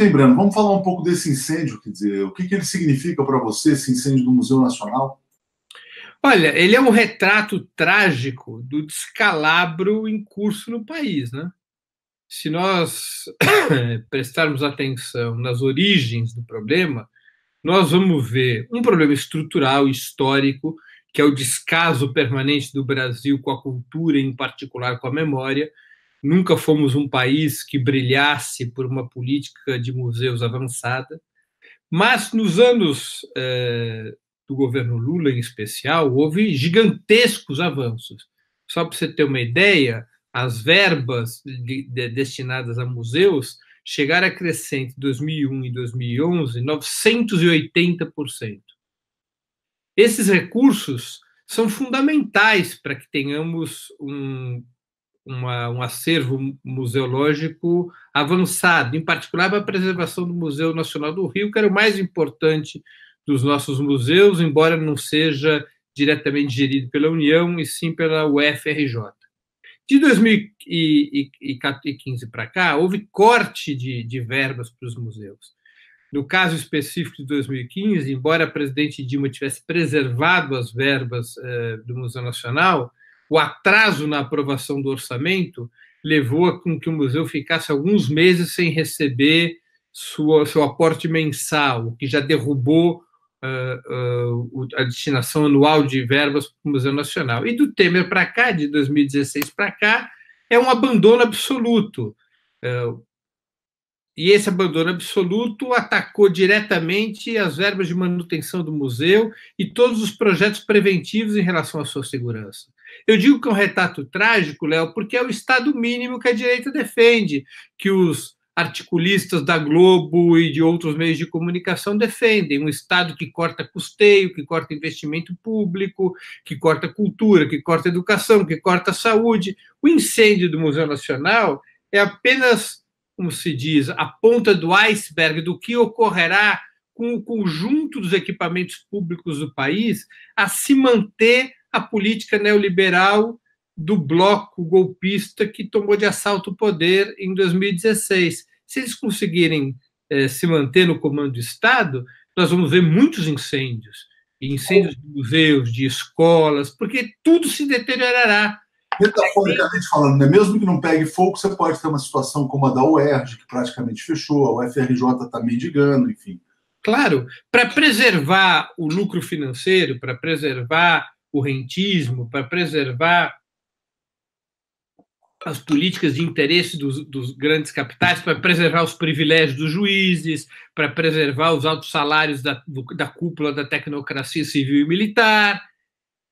Tebrano, vamos falar um pouco desse incêndio, quer dizer, o que, que ele significa para você, esse incêndio do Museu Nacional? Olha, ele é um retrato trágico do descalabro em curso no país, né? Se nós prestarmos atenção nas origens do problema, nós vamos ver um problema estrutural, histórico, que é o descaso permanente do Brasil com a cultura, em particular com a memória, Nunca fomos um país que brilhasse por uma política de museus avançada, mas nos anos eh, do governo Lula, em especial, houve gigantescos avanços. Só para você ter uma ideia, as verbas de, de, destinadas a museus chegaram a crescer entre 2001 e 2011 980%. Esses recursos são fundamentais para que tenhamos um uma, um acervo museológico avançado, em particular para a preservação do Museu Nacional do Rio, que era o mais importante dos nossos museus, embora não seja diretamente gerido pela União e sim pela UFRJ. De 2015 para cá, houve corte de, de verbas para os museus. No caso específico de 2015, embora a presidente Dilma tivesse preservado as verbas eh, do Museu Nacional, o atraso na aprovação do orçamento levou a com que o museu ficasse alguns meses sem receber sua, seu aporte mensal, o que já derrubou uh, uh, a destinação anual de verbas para o Museu Nacional. E do Temer para cá, de 2016 para cá, é um abandono absoluto. Uh, e esse abandono absoluto atacou diretamente as verbas de manutenção do museu e todos os projetos preventivos em relação à sua segurança. Eu digo que é um retrato trágico, Léo, porque é o estado mínimo que a direita defende, que os articulistas da Globo e de outros meios de comunicação defendem. Um Estado que corta custeio, que corta investimento público, que corta cultura, que corta educação, que corta saúde. O incêndio do Museu Nacional é apenas, como se diz, a ponta do iceberg do que ocorrerá com o conjunto dos equipamentos públicos do país a se manter a política neoliberal do bloco golpista que tomou de assalto o poder em 2016. Se eles conseguirem é, se manter no comando do Estado, nós vamos ver muitos incêndios incêndios de museus, de escolas, porque tudo se deteriorará. Metaforicamente falando, né? mesmo que não pegue fogo, você pode ter uma situação como a da UERJ, que praticamente fechou, a UFRJ está mendigando, enfim. Claro, para preservar o lucro financeiro, para preservar o rentismo para preservar as políticas de interesse dos, dos grandes capitais, para preservar os privilégios dos juízes, para preservar os altos salários da, da cúpula da tecnocracia civil e militar.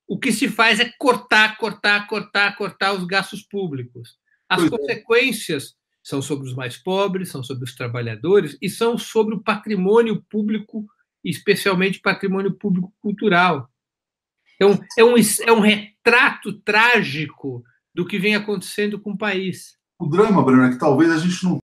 O que se faz é cortar, cortar, cortar, cortar os gastos públicos. As pois é. consequências são sobre os mais pobres, são sobre os trabalhadores e são sobre o patrimônio público, especialmente patrimônio público cultural. Então, é um, é um, é um retrato trágico do que vem acontecendo com o país. O drama, Bruno, é que talvez a gente não